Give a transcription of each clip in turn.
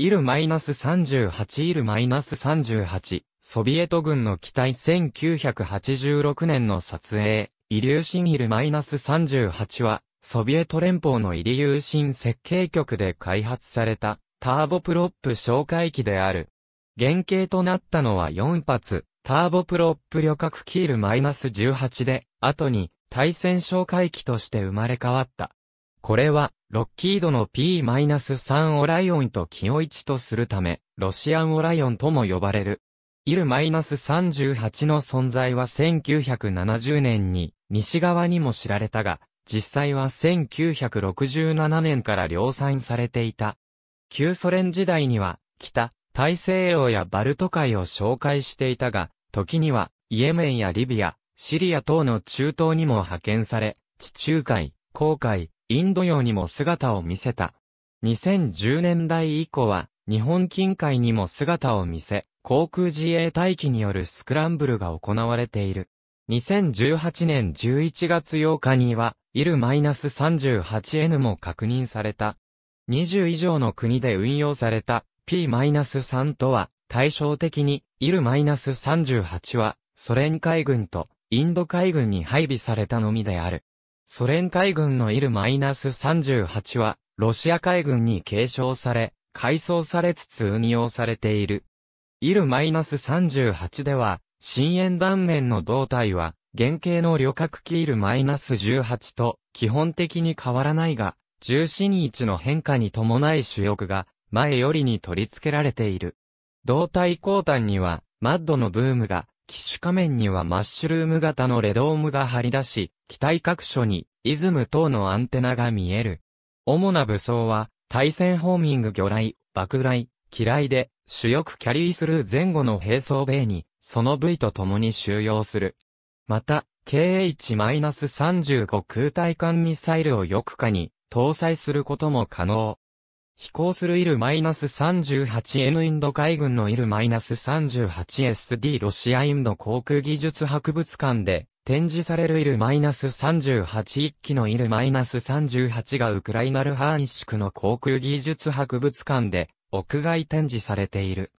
イル -38 イル -38 ソビエト軍の機体1986年の撮影、イリューシンイル -38 は、ソビエト連邦のイリューシン設計局で開発された、ターボプロップ哨戒機である。原型となったのは4発、ターボプロップ旅客キール -18 で、後に対戦哨戒機として生まれ変わった。これは、ロッキードの P-3 オライオンと気をチとするため、ロシアンオライオンとも呼ばれる。イル -38 の存在は1970年に西側にも知られたが、実際は1967年から量産されていた。旧ソ連時代には、北、大西洋やバルト海を紹介していたが、時には、イエメンやリビア、シリア等の中東にも派遣され、地中海、航海、インド洋にも姿を見せた。2010年代以降は、日本近海にも姿を見せ、航空自衛隊機によるスクランブルが行われている。2018年11月8日には、イル -38N も確認された。20以上の国で運用された P-3 とは対照的にイル -38 はソ連海軍とインド海軍に配備されたのみである。ソ連海軍のイル -38 は、ロシア海軍に継承され、改装されつつ運用されている。イル -38 では、深淵断面の胴体は、原型の旅客機イル -18 と基本的に変わらないが、重心位置の変化に伴い主翼が前よりに取り付けられている。胴体後端には、マッドのブームが機種仮面にはマッシュルーム型のレドームが張り出し、機体各所にイズム等のアンテナが見える。主な武装は、対戦ホーミング魚雷、爆雷、機雷で、主翼キャリースルー前後の並走米に、その部位と共に収容する。また、KH-35 空対艦ミサイルを翼下に搭載することも可能。飛行するイル -38N インド海軍のイル -38SD ロシアインド航空技術博物館で展示されるイル -381 機のイル -38 がウクライナルハーニシクの航空技術博物館で屋外展示されている。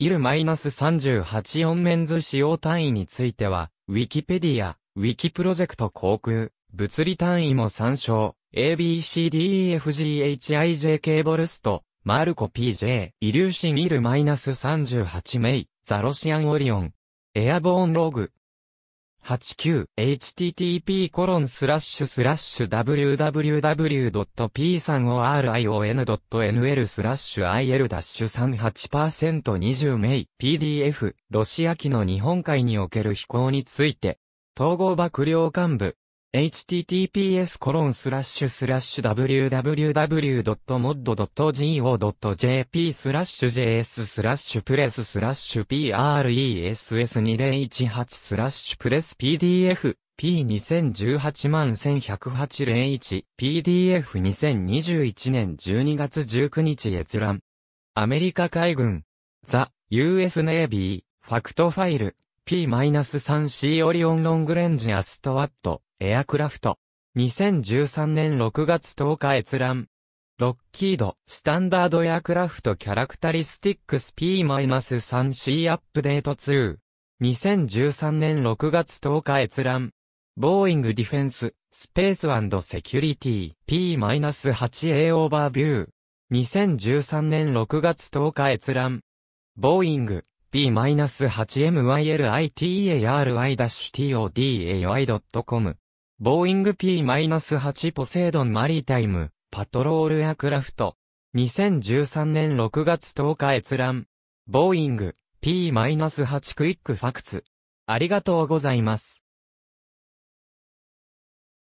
イル -38 オンメンズ使用単位については、ウィキペディア、ウィキプロジェクト航空、物理単位も参照。ABCDEFGHIJK ボルスト、マルコ PJ、イリューシンイルマイナス38メイ、ザロシアンオリオン、エアボーンログ。89http コロンスラッシュスラッシュ www.p3orion.nl スラッシュ il-38%20 メイ PDF ロシア機の日本海における飛行について統合幕僚幹部 https コロンスラッシュスラッシュ www.mod.go.jp スラッシュ js スラッシュプレススラッシュ press2018 スラッシュプレス pdf P2018 万110801 PDF2021 年12月19日閲覧アメリカ海軍ザ・ US ネイビーファクトファイル P-3C オリオンロングレンジアストワット、エアクラフト。2013年6月10日閲覧。ロッキード、スタンダードエアクラフトキャラクタリスティックス P-3C アップデート2。2013年6月10日閲覧。ボーイングディフェンス、スペースセキュリティ、P-8A オーバービュー。2013年6月10日閲覧。ボーイング、p-8myliTARI-TODAY.com。ボーイング P-8 ポセイドンマリタイム、パトロールエアクラフト。2013年6月10日閲覧。ボーイング P-8 クイックファクツ。ありがとうございます。